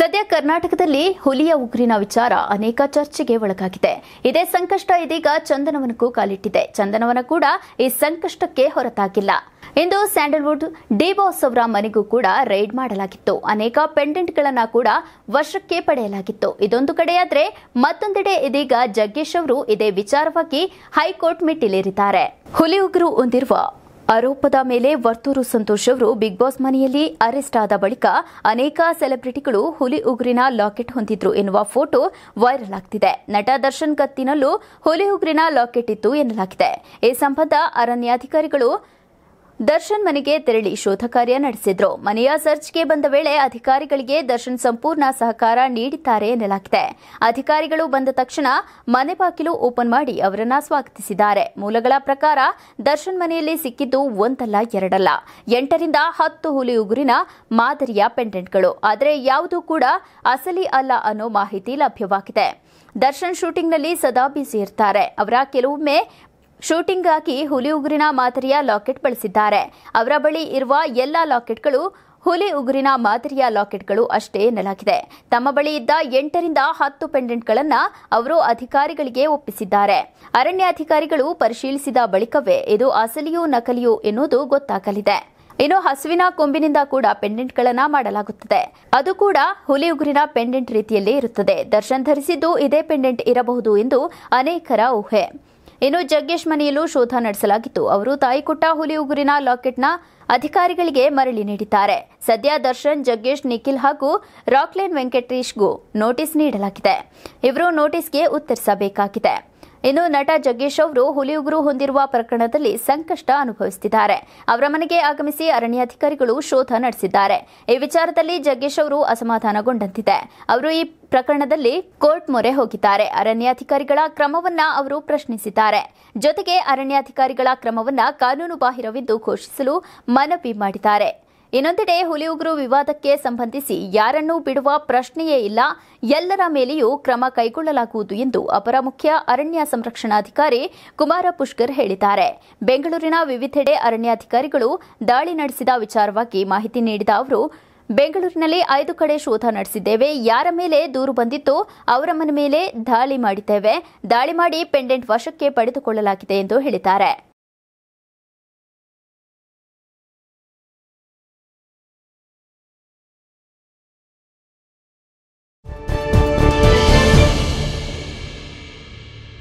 ಸದ್ಯ ಕರ್ನಾಟಕದಲ್ಲಿ ಹುಲಿಯ ಉಗ್ರಿನ ವಿಚಾರ ಅನೇಕ ಚರ್ಚೆಗೆ ಒಳಗಾಗಿದೆ ಇದೇ ಸಂಕಷ್ಟ ಇದೀಗ ಚಂದನವನಕ್ಕೂ ಕಾಲಿಟ್ಟಿದೆ ಚಂದನವನ ಕೂಡ ಈ ಸಂಕಷ್ಟಕ್ಕೆ ಹೊರತಾಗಿಲ್ಲ ಇಂದು ಸ್ಯಾಂಡಲ್ವುಡ್ ಬಾಸ್ ಅವರ ಮನೆಗೂ ಕೂಡ ರೈಡ್ ಮಾಡಲಾಗಿತ್ತು ಅನೇಕ ಪೆಂಡೆಂಟ್ಗಳನ್ನ ಕೂಡ ವಶಕ್ಕೆ ಪಡೆಯಲಾಗಿತ್ತು ಇದೊಂದು ಕಡೆಯಾದ್ರೆ ಮತ್ತೊಂದೆಡೆ ಇದೀಗ ಜಗ್ಗೇಶ್ ಅವರು ಇದೇ ವಿಚಾರವಾಗಿ ಹೈಕೋರ್ಟ್ ಮೆಟ್ಟಿಲೇರಿದ್ದಾರೆ ಹುಲಿ ಉಗ್ರು ಹೊಂದಿರುವ ಆರೋಪದ ಮೇಲೆ ವರ್ತೂರು ಸಂತೋಷ್ ಅವರು ಬಿಗ್ ಬಾಸ್ ಮನೆಯಲ್ಲಿ ಅರೆಸ್ಟ್ ಆದ ಬಳಿಕ ಅನೇಕ ಸೆಲೆಬ್ರಿಟಿಗಳು ಹುಲಿ ಉಗ್ರಿನ ಲಾಕೆಟ್ ಹೊಂದಿದ್ರು ಎನ್ನುವ ಫೋಟೋ ವೈರಲ್ ಆಗ್ತಿದೆ ನಟ ದರ್ಶನ್ ಕತ್ತಿನಲ್ಲೂ ಹುಲಿ ಉಗುರಿನ ಲಾಕೆಟ್ ಇತ್ತು ಎನ್ನಲಾಗಿದೆ ಈ ಸಂಬಂಧ ಅರಣ್ಯಾಧಿಕಾರಿಗಳು ದರ್ಶನ್ ಮನೆಗೆ ತೆರಳಿ ಶೋಧ ಕಾರ್ಯ ನಡೆಸಿದ್ರು ಮನೆಯ ಸರ್ಚ್ಗೆ ಬಂದ ವೇಳೆ ಅಧಿಕಾರಿಗಳಿಗೆ ದರ್ಶನ್ ಸಂಪೂರ್ಣ ಸಹಕಾರ ನೀಡಿದ್ದಾರೆ ಎನ್ನಲಾಗಿದೆ ಅಧಿಕಾರಿಗಳು ಬಂದ ತಕ್ಷಣ ಮನೆ ಬಾಗಿಲು ಓಪನ್ ಮಾಡಿ ಅವರನ್ನ ಸ್ವಾಗತಿಸಿದ್ದಾರೆ ಮೂಲಗಳ ಪ್ರಕಾರ ದರ್ಶನ್ ಮನೆಯಲ್ಲಿ ಸಿಕ್ಕಿದ್ದು ಒಂದಲ್ಲ ಎರಡಲ್ಲ ಎಂಟರಿಂದ ಹತ್ತು ಹುಲಿ ಉಗುರಿನ ಮಾದರಿಯ ಪೆಂಡೆಂಟ್ಗಳು ಆದರೆ ಯಾವುದೂ ಕೂಡ ಅಸಲಿ ಅಲ್ಲ ಅನ್ನೋ ಮಾಹಿತಿ ಲಭ್ಯವಾಗಿದೆ ದರ್ಶನ್ ಶೂಟಿಂಗ್ನಲ್ಲಿ ಸದಾ ಬ್ಯುಸಿ ಇರ್ತಾರೆ ಅವರ ಕೆಲವೊಮ್ಮೆ ಶೂಟಿಂಗ್ಗಾಗಿ ಹುಲಿ ಉಗುರಿನ ಮಾದರಿಯ ಲಾಕೆಟ್ ಬಳಸಿದ್ದಾರೆ ಅವರ ಬಳಿ ಇರುವ ಎಲ್ಲ ಲಾಕೆಟ್ಗಳು ಹುಲಿ ಉಗುರಿನ ಮಾದರಿಯ ಲಾಕೆಟ್ಗಳು ಅಷ್ಟೇ ಎನ್ನಲಾಗಿದೆ ತಮ್ಮ ಬಳಿ ಇದ್ದ ಎಂಟರಿಂದ ಹತ್ತು ಪೆಂಡೆಂಟ್ಗಳನ್ನು ಅವರು ಅಧಿಕಾರಿಗಳಿಗೆ ಒಪ್ಪಿಸಿದ್ದಾರೆ ಅರಣ್ಯ ಅಧಿಕಾರಿಗಳು ಪರಿಶೀಲಿಸಿದ ಬಳಿಕವೇ ಇದು ಅಸಲಿಯೂ ನಕಲಿಯೂ ಎನ್ನುವುದು ಗೊತ್ತಾಗಲಿದೆ ಇನ್ನು ಹಸುವಿನ ಕೊಂಬಿನಿಂದ ಕೂಡ ಪೆಂಡೆಂಟ್ಗಳನ್ನು ಮಾಡಲಾಗುತ್ತದೆ ಅದು ಕೂಡ ಹುಲಿ ಉಗುರಿನ ಪೆಂಡೆಂಟ್ ರೀತಿಯಲ್ಲೇ ಇರುತ್ತದೆ ದರ್ಶನ್ ಧರಿಸಿದ್ದು ಇದೇ ಪೆಂಡೆಂಟ್ ಇರಬಹುದು ಎಂದು ಅನೇಕರ ಊಹೆ ಇನ್ನು ಜಗ್ಗೇಶ್ ಮನೆಯಲ್ಲೂ ಶೋಧ ನಡೆಸಲಾಗಿತ್ತು ಅವರು ತಾಯಿಕೊಟ್ಟ ಹುಲಿ ಉಗುರಿನ ಲಾಕೆಟ್ನ ಅಧಿಕಾರಿಗಳಿಗೆ ಮರಳಿ ನೀಡಿದ್ದಾರೆ ಸದ್ಯ ದರ್ಶನ್ ಜಗ್ಗೇಶ್ ನಿಖಿಲ್ ಹಾಗೂ ರಾಕ್ಲೈನ್ ವೆಂಕಟೇಶ್ಗೂ ನೋಟಿಸ್ ನೀಡಲಾಗಿದೆ ಇವರು ನೋಟಿಸ್ಗೆ ಉತ್ತರಿಸಬೇಕಾಗಿದೆ ಇನ್ನು ನಟ ಜಗ್ಗೇಶ್ ಅವರು ಹುಲಿಯುಗುರು ಹೊಂದಿರುವ ಪ್ರಕರಣದಲ್ಲಿ ಸಂಕಷ್ಟ ಅನುಭವಿಸುತ್ತಿದ್ದಾರೆ ಅವರ ಮನೆಗೆ ಆಗಮಿಸಿ ಅರಣ್ಯಾಧಿಕಾರಿಗಳು ಶೋಧ ನಡೆಸಿದ್ದಾರೆ ಈ ವಿಚಾರದಲ್ಲಿ ಜಗ್ಗೇಶ್ ಅವರು ಅಸಮಾಧಾನಗೊಂಡಂತಿದೆ ಅವರು ಈ ಪ್ರಕರಣದಲ್ಲಿ ಕೋರ್ಟ್ ಮೊರೆ ಹೋಗಿದ್ದಾರೆ ಅರಣ್ಯಾಧಿಕಾರಿಗಳ ಕ್ರಮವನ್ನ ಅವರು ಪ್ರಶ್ನಿಸಿದ್ದಾರೆ ಜೊತೆಗೆ ಅರಣ್ಯಾಧಿಕಾರಿಗಳ ಕ್ರಮವನ್ನ ಕಾನೂನು ಬಾಹಿರವೆಂದು ಘೋಷಿಸಲು ಮನವಿ ಮಾಡಿದ್ದಾರೆ ಇನ್ನೊಂದೆಡೆ ಹುಲಿ ಉಗ್ರು ವಿವಾದಕ್ಕೆ ಸಂಬಂಧಿಸಿ ಯಾರನ್ನೂ ಬಿಡುವ ಪ್ರಶ್ನೆಯೇ ಇಲ್ಲ ಎಲ್ಲರ ಮೇಲೆಯೂ ಕ್ರಮ ಕೈಗೊಳ್ಳಲಾಗುವುದು ಎಂದು ಅಪರ ಮುಖ್ಯ ಅರಣ್ಯ ಸಂರಕ್ಷಣಾಧಿಕಾರಿ ಕುಮಾರ ಪುಷ್ಕರ್ ಹೇಳಿದ್ದಾರೆ ಬೆಂಗಳೂರಿನ ವಿವಿಧೆಡೆ ಅರಣ್ಯಾಧಿಕಾರಿಗಳು ದಾಳಿ ನಡೆಸಿದ ವಿಚಾರವಾಗಿ ಮಾಹಿತಿ ನೀಡಿದ ಅವರು ಬೆಂಗಳೂರಿನಲ್ಲಿ ಐದು ಕಡೆ ಶೋಧ ನಡೆಸಿದ್ದೇವೆ ಯಾರ ಮೇಲೆ ದೂರು ಬಂದಿತ್ತು ಅವರ ಮನೆ ಮೇಲೆ ದಾಳಿ ಮಾಡಿದ್ದೇವೆ ದಾಳಿ ಮಾಡಿ ಪೆಂಡೆಂಟ್ ವಶಕ್ಕೆ ಪಡೆದುಕೊಳ್ಳಲಾಗಿದೆ ಎಂದು ಹೇಳಿದ್ದಾರೆ